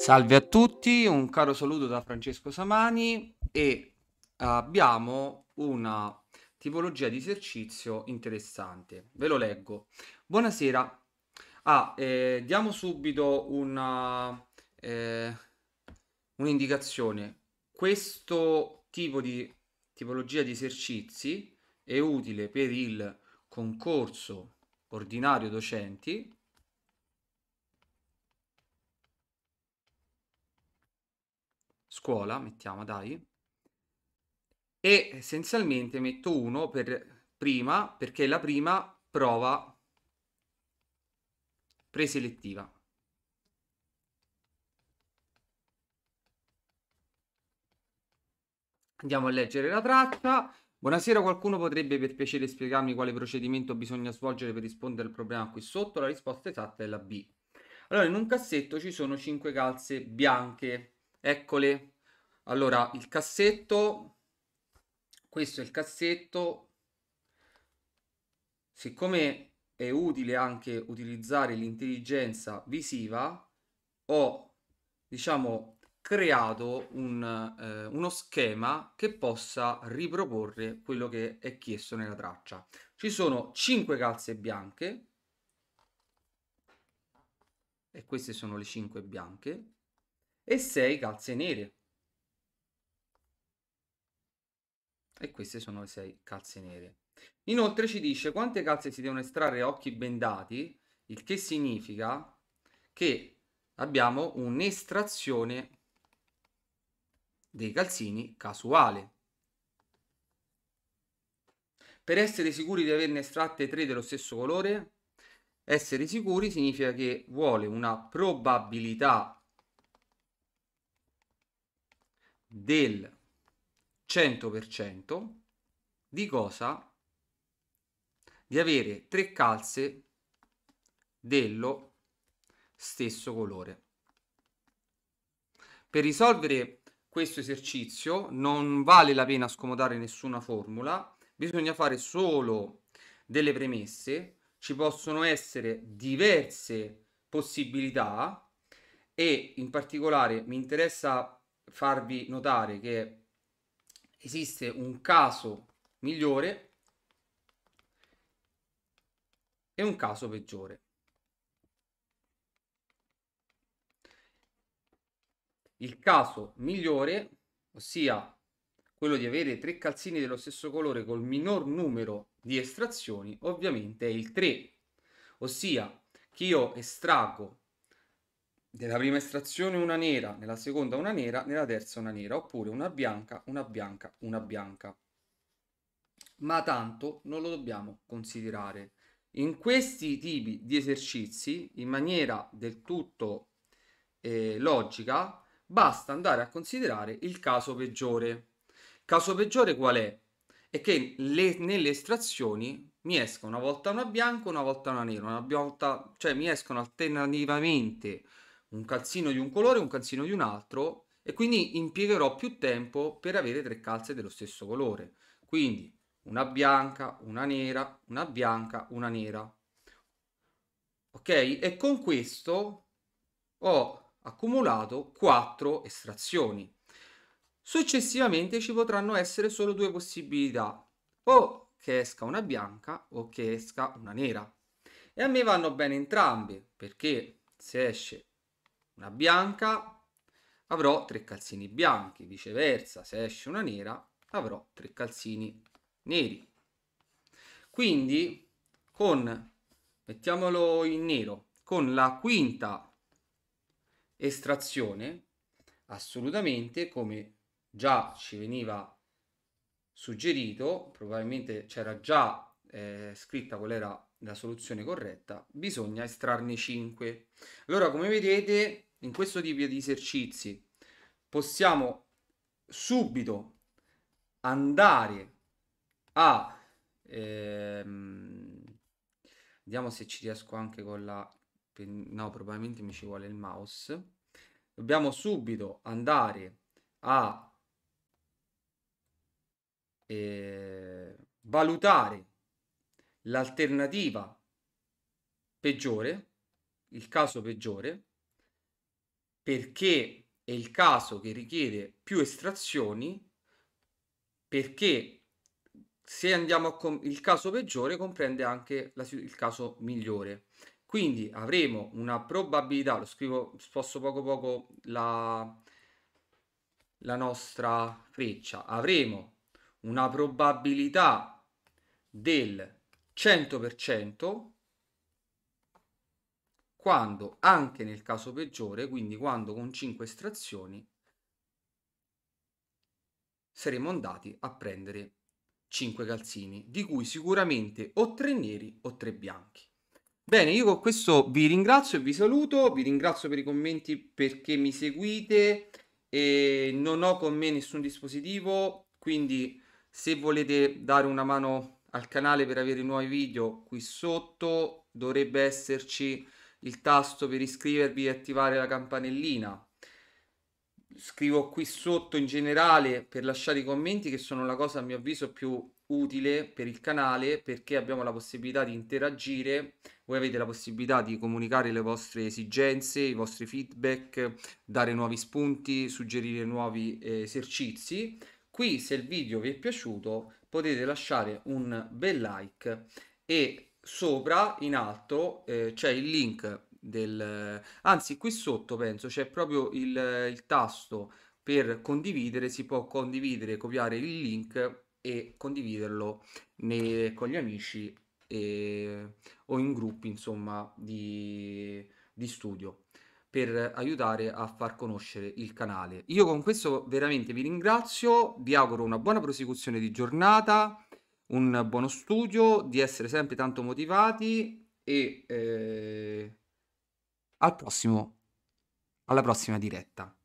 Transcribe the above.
Salve a tutti, un caro saluto da Francesco Samani e abbiamo una tipologia di esercizio interessante. Ve lo leggo. Buonasera. Ah, eh, diamo subito una, eh, un'indicazione. Questo tipo di tipologia di esercizi è utile per il concorso ordinario docenti scuola, mettiamo dai, e essenzialmente metto 1 per prima perché è la prima prova preselettiva. Andiamo a leggere la traccia. Buonasera, qualcuno potrebbe per piacere spiegarmi quale procedimento bisogna svolgere per rispondere al problema qui sotto? La risposta esatta è la B. Allora, in un cassetto ci sono 5 calze bianche eccole. Allora, il cassetto, questo è il cassetto, siccome è utile anche utilizzare l'intelligenza visiva, ho, diciamo, creato un, eh, uno schema che possa riproporre quello che è chiesto nella traccia. Ci sono 5 calze bianche, e queste sono le 5 bianche, e 6 calze nere. E queste sono le 6 calze nere. Inoltre ci dice quante calze si devono estrarre a occhi bendati, il che significa che abbiamo un'estrazione dei calzini casuale. Per essere sicuri di averne estratte 3 dello stesso colore, essere sicuri significa che vuole una probabilità del 100% di cosa? Di avere tre calze dello stesso colore. Per risolvere questo esercizio non vale la pena scomodare nessuna formula, bisogna fare solo delle premesse, ci possono essere diverse possibilità e in particolare mi interessa farvi notare che esiste un caso migliore e un caso peggiore. Il caso migliore, ossia quello di avere tre calzini dello stesso colore col minor numero di estrazioni, ovviamente è il 3, ossia che io estraggo nella prima estrazione una nera, nella seconda una nera, nella terza una nera, oppure una bianca, una bianca, una bianca. Ma tanto non lo dobbiamo considerare. In questi tipi di esercizi, in maniera del tutto eh, logica, basta andare a considerare il caso peggiore. Caso peggiore qual è? È che le, nelle estrazioni mi esca una volta una bianca, una volta una nera, una volta, cioè mi escono alternativamente un calzino di un colore, un calzino di un altro e quindi impiegherò più tempo per avere tre calze dello stesso colore. Quindi una bianca, una nera, una bianca, una nera. Ok? E con questo ho accumulato quattro estrazioni. Successivamente ci potranno essere solo due possibilità, o che esca una bianca o che esca una nera. E a me vanno bene entrambe, perché se esce una bianca avrò tre calzini bianchi, viceversa se esce una nera avrò tre calzini neri. Quindi con, mettiamolo in nero, con la quinta estrazione, assolutamente come già ci veniva suggerito, probabilmente c'era già eh, scritta qual era la soluzione corretta, bisogna estrarne 5. Allora, come vedete, in questo tipo di esercizi possiamo subito andare a ehm, vediamo se ci riesco anche con la no probabilmente mi ci vuole il mouse dobbiamo subito andare a eh, valutare l'alternativa peggiore il caso peggiore perché è il caso che richiede più estrazioni, perché se andiamo a il caso peggiore comprende anche la, il caso migliore. Quindi avremo una probabilità, lo scrivo, sposto poco poco la, la nostra freccia, avremo una probabilità del 100% quando anche nel caso peggiore, quindi quando con 5 estrazioni saremo andati a prendere 5 calzini, di cui sicuramente o 3 neri o 3 bianchi. Bene, io con questo vi ringrazio e vi saluto, vi ringrazio per i commenti perché mi seguite e non ho con me nessun dispositivo, quindi se volete dare una mano al canale per avere nuovi video qui sotto dovrebbe esserci il tasto per iscrivervi e attivare la campanellina. Scrivo qui sotto in generale per lasciare i commenti che sono la cosa a mio avviso più utile per il canale perché abbiamo la possibilità di interagire, voi avete la possibilità di comunicare le vostre esigenze, i vostri feedback, dare nuovi spunti, suggerire nuovi eh, esercizi. Qui se il video vi è piaciuto potete lasciare un bel like e sopra in alto eh, c'è il link del anzi qui sotto penso c'è proprio il, il, tasto per condividere si può condividere copiare il link e condividerlo nei, con gli amici e, o in gruppi insomma di, di studio per aiutare a far conoscere il canale io con questo veramente vi ringrazio vi auguro una buona prosecuzione di giornata un buono studio, di essere sempre tanto motivati e eh, al prossimo, alla prossima diretta.